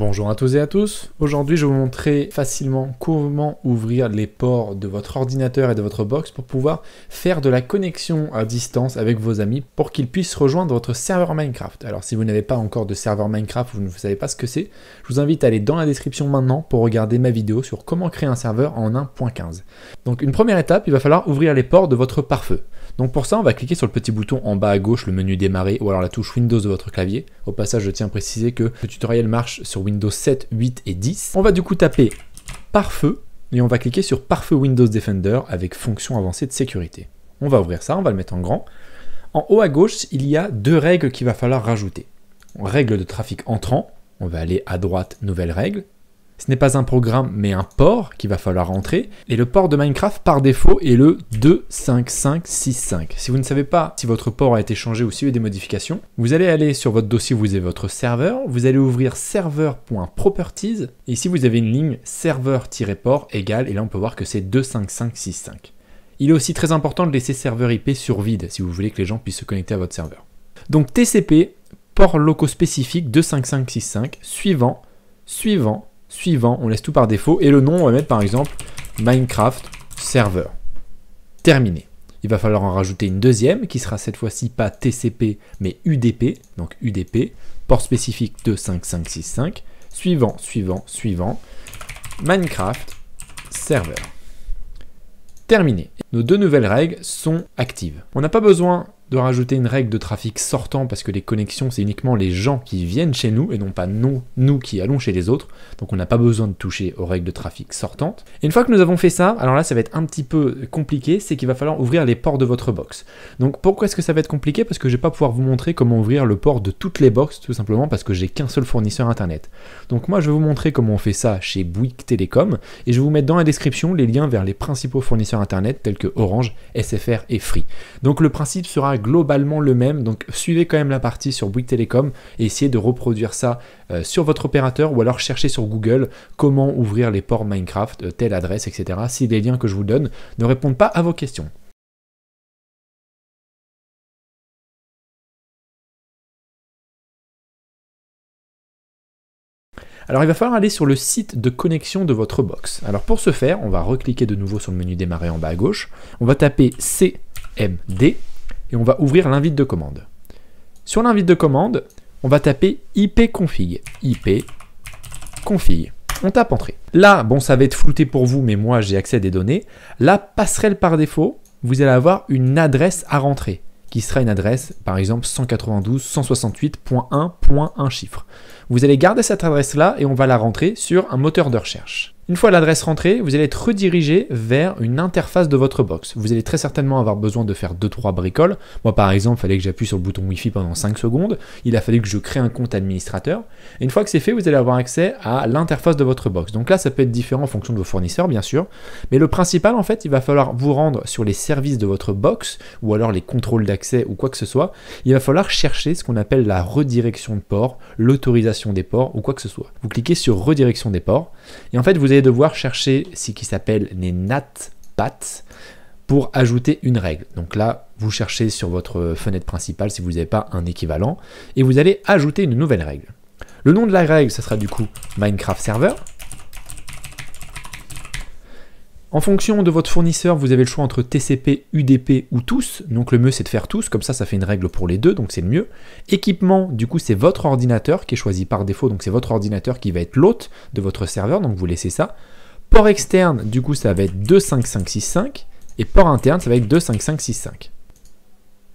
Bonjour à tous et à tous. Aujourd'hui, je vais vous montrer facilement comment ouvrir les ports de votre ordinateur et de votre box pour pouvoir faire de la connexion à distance avec vos amis pour qu'ils puissent rejoindre votre serveur Minecraft. Alors, si vous n'avez pas encore de serveur Minecraft, vous ne savez pas ce que c'est, je vous invite à aller dans la description maintenant pour regarder ma vidéo sur comment créer un serveur en 1.15. Donc, une première étape, il va falloir ouvrir les ports de votre pare-feu. Donc pour ça, on va cliquer sur le petit bouton en bas à gauche, le menu démarrer, ou alors la touche Windows de votre clavier. Au passage, je tiens à préciser que le tutoriel marche sur Windows 7, 8 et 10. On va du coup taper Parfeu feu et on va cliquer sur Parfeu Windows Defender avec fonction avancée de sécurité. On va ouvrir ça, on va le mettre en grand. En haut à gauche, il y a deux règles qu'il va falloir rajouter. Règle de trafic entrant, on va aller à droite, nouvelle règle, ce n'est pas un programme, mais un port qu'il va falloir entrer. Et le port de Minecraft, par défaut, est le 25565. Si vous ne savez pas si votre port a été changé ou s'il y a des modifications, vous allez aller sur votre dossier où vous avez votre serveur, vous allez ouvrir serveur.properties, et ici vous avez une ligne serveur-port égale, et là on peut voir que c'est 25565. Il est aussi très important de laisser serveur IP sur vide si vous voulez que les gens puissent se connecter à votre serveur. Donc TCP, port locaux spécifique 25565, suivant, suivant, Suivant, on laisse tout par défaut. Et le nom, on va mettre par exemple Minecraft Server. Terminé. Il va falloir en rajouter une deuxième qui sera cette fois-ci pas TCP mais UDP. Donc UDP, port spécifique 25565. Suivant, suivant, suivant. Minecraft Server. Terminé. Nos deux nouvelles règles sont actives. On n'a pas besoin de rajouter une règle de trafic sortant parce que les connexions, c'est uniquement les gens qui viennent chez nous et non pas nous nous qui allons chez les autres. Donc on n'a pas besoin de toucher aux règles de trafic sortantes. Et une fois que nous avons fait ça, alors là ça va être un petit peu compliqué, c'est qu'il va falloir ouvrir les ports de votre box. Donc pourquoi est-ce que ça va être compliqué Parce que je vais pas pouvoir vous montrer comment ouvrir le port de toutes les box tout simplement parce que j'ai qu'un seul fournisseur internet. Donc moi je vais vous montrer comment on fait ça chez Bouygues Télécom et je vous mettre dans la description les liens vers les principaux fournisseurs internet tels que Orange, SFR et Free. Donc le principe sera globalement le même. Donc suivez quand même la partie sur Bouygues Telecom et essayez de reproduire ça euh, sur votre opérateur ou alors cherchez sur Google comment ouvrir les ports Minecraft, euh, telle adresse, etc. Si les liens que je vous donne ne répondent pas à vos questions. Alors il va falloir aller sur le site de connexion de votre box. Alors pour ce faire, on va recliquer de nouveau sur le menu démarrer en bas à gauche. On va taper CMD et on va ouvrir l'invite de commande. Sur l'invite de commande, on va taper ipconfig, config On tape entrée. Là, bon, ça va être flouté pour vous, mais moi, j'ai accès à des données. La passerelle par défaut, vous allez avoir une adresse à rentrer qui sera une adresse, par exemple 192.168.1.1 chiffre. Vous allez garder cette adresse-là et on va la rentrer sur un moteur de recherche. Une fois l'adresse rentrée, vous allez être redirigé vers une interface de votre box. Vous allez très certainement avoir besoin de faire 2-3 bricoles. Moi par exemple, il fallait que j'appuie sur le bouton Wi-Fi pendant 5 secondes. Il a fallu que je crée un compte administrateur. Et une fois que c'est fait, vous allez avoir accès à l'interface de votre box. Donc là, ça peut être différent en fonction de vos fournisseurs, bien sûr. Mais le principal, en fait, il va falloir vous rendre sur les services de votre box ou alors les contrôles d'accès ou quoi que ce soit. Il va falloir chercher ce qu'on appelle la redirection de port, l'autorisation des ports ou quoi que ce soit. Vous cliquez sur redirection des ports et en fait, vous allez devoir chercher ce qui s'appelle les paths pour ajouter une règle. Donc là, vous cherchez sur votre fenêtre principale si vous n'avez pas un équivalent, et vous allez ajouter une nouvelle règle. Le nom de la règle, ce sera du coup Minecraft Server. En fonction de votre fournisseur, vous avez le choix entre TCP, UDP ou tous. Donc le mieux c'est de faire tous, comme ça ça fait une règle pour les deux, donc c'est le mieux. Équipement, du coup c'est votre ordinateur qui est choisi par défaut, donc c'est votre ordinateur qui va être l'hôte de votre serveur, donc vous laissez ça. Port externe, du coup ça va être 25565, et port interne ça va être 25565.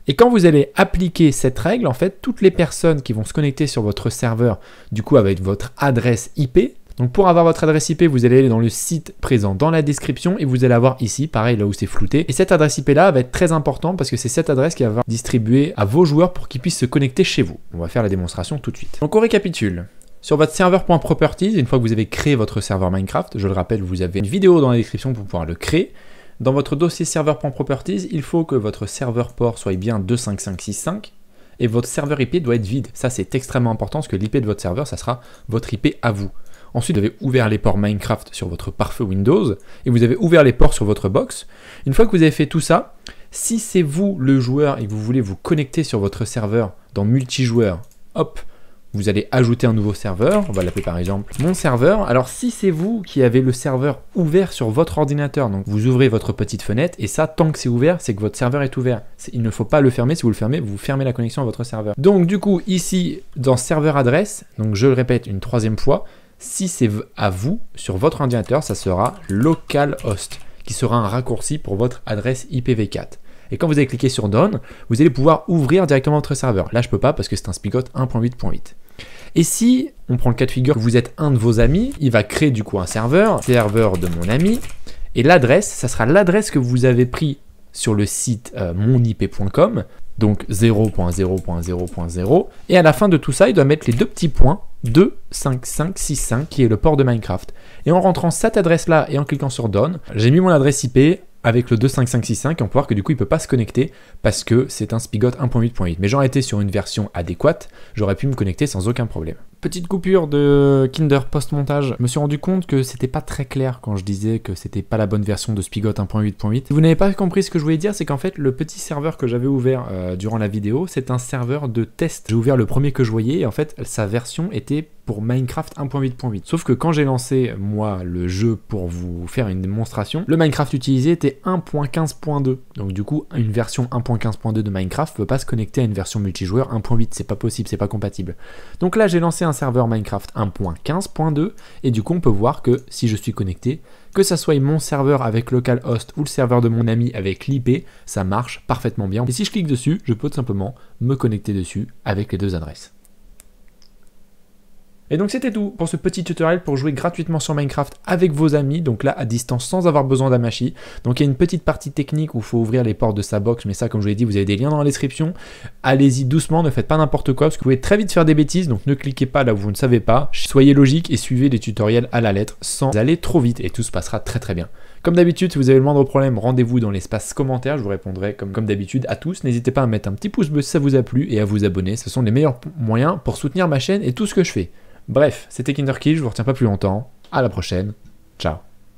Et quand vous allez appliquer cette règle, en fait, toutes les personnes qui vont se connecter sur votre serveur, du coup avec votre adresse IP, donc pour avoir votre adresse IP, vous allez aller dans le site présent dans la description et vous allez avoir ici, pareil là où c'est flouté. Et cette adresse IP là va être très importante parce que c'est cette adresse qui va distribuée à vos joueurs pour qu'ils puissent se connecter chez vous. On va faire la démonstration tout de suite. Donc on récapitule. Sur votre serveur.properties, une fois que vous avez créé votre serveur Minecraft, je le rappelle, vous avez une vidéo dans la description pour pouvoir le créer. Dans votre dossier serveur.properties, il faut que votre serveur port soit bien 25565 et votre serveur IP doit être vide. Ça, c'est extrêmement important parce que l'IP de votre serveur, ça sera votre IP à vous. Ensuite, vous avez ouvert les ports Minecraft sur votre pare-feu Windows et vous avez ouvert les ports sur votre box. Une fois que vous avez fait tout ça, si c'est vous le joueur et que vous voulez vous connecter sur votre serveur dans multijoueur, hop, vous allez ajouter un nouveau serveur, on va l'appeler par exemple mon serveur. Alors si c'est vous qui avez le serveur ouvert sur votre ordinateur, donc vous ouvrez votre petite fenêtre et ça tant que c'est ouvert, c'est que votre serveur est ouvert. il ne faut pas le fermer, si vous le fermez, vous fermez la connexion à votre serveur. Donc du coup ici dans serveur adresse, donc je le répète une troisième fois, si c'est à vous, sur votre ordinateur, ça sera localhost, qui sera un raccourci pour votre adresse IPv4. Et quand vous allez cliquer sur Done, vous allez pouvoir ouvrir directement votre serveur. Là, je peux pas parce que c'est un spigot 1.8.8. Et si on prend le cas de figure que vous êtes un de vos amis, il va créer du coup un serveur, serveur de mon ami, et l'adresse, ça sera l'adresse que vous avez pris sur le site euh, monip.com, donc 0.0.0.0, et à la fin de tout ça, il doit mettre les deux petits points 25565 qui est le port de Minecraft. Et en rentrant cette adresse-là et en cliquant sur Done, j'ai mis mon adresse IP avec le 25565 et on peut voir que du coup il peut pas se connecter parce que c'est un spigot 1.8.8. Mais j'aurais été sur une version adéquate, j'aurais pu me connecter sans aucun problème. Petite coupure de Kinder post-montage. Je me suis rendu compte que c'était pas très clair quand je disais que c'était pas la bonne version de Spigot 1.8.8. Vous n'avez pas compris ce que je voulais dire, c'est qu'en fait, le petit serveur que j'avais ouvert euh, durant la vidéo, c'est un serveur de test. J'ai ouvert le premier que je voyais et en fait, sa version était pour Minecraft 1.8.8. Sauf que quand j'ai lancé, moi, le jeu pour vous faire une démonstration, le Minecraft utilisé était 1.15.2. Donc du coup, une version 1.15.2 de Minecraft ne peut pas se connecter à une version multijoueur 1.8. C'est pas possible, c'est pas compatible. Donc là, j'ai lancé un serveur Minecraft 1.15.2 et du coup, on peut voir que si je suis connecté, que ça soit mon serveur avec localhost ou le serveur de mon ami avec l'IP, ça marche parfaitement bien. Et si je clique dessus, je peux tout simplement me connecter dessus avec les deux adresses. Et donc c'était tout pour ce petit tutoriel pour jouer gratuitement sur Minecraft avec vos amis, donc là à distance sans avoir besoin d'Amashi. Donc il y a une petite partie technique où il faut ouvrir les portes de sa box, mais ça comme je vous l'ai dit, vous avez des liens dans la description. Allez-y doucement, ne faites pas n'importe quoi, parce que vous pouvez très vite faire des bêtises, donc ne cliquez pas là où vous ne savez pas. Soyez logique et suivez les tutoriels à la lettre sans aller trop vite, et tout se passera très très bien. Comme d'habitude, si vous avez le moindre problème, rendez-vous dans l'espace commentaire, je vous répondrai comme, comme d'habitude à tous. N'hésitez pas à mettre un petit pouce bleu si ça vous a plu et à vous abonner, ce sont les meilleurs moyens pour soutenir ma chaîne et tout ce que je fais. Bref, c'était Kinderkill, je vous retiens pas plus longtemps. À la prochaine. Ciao.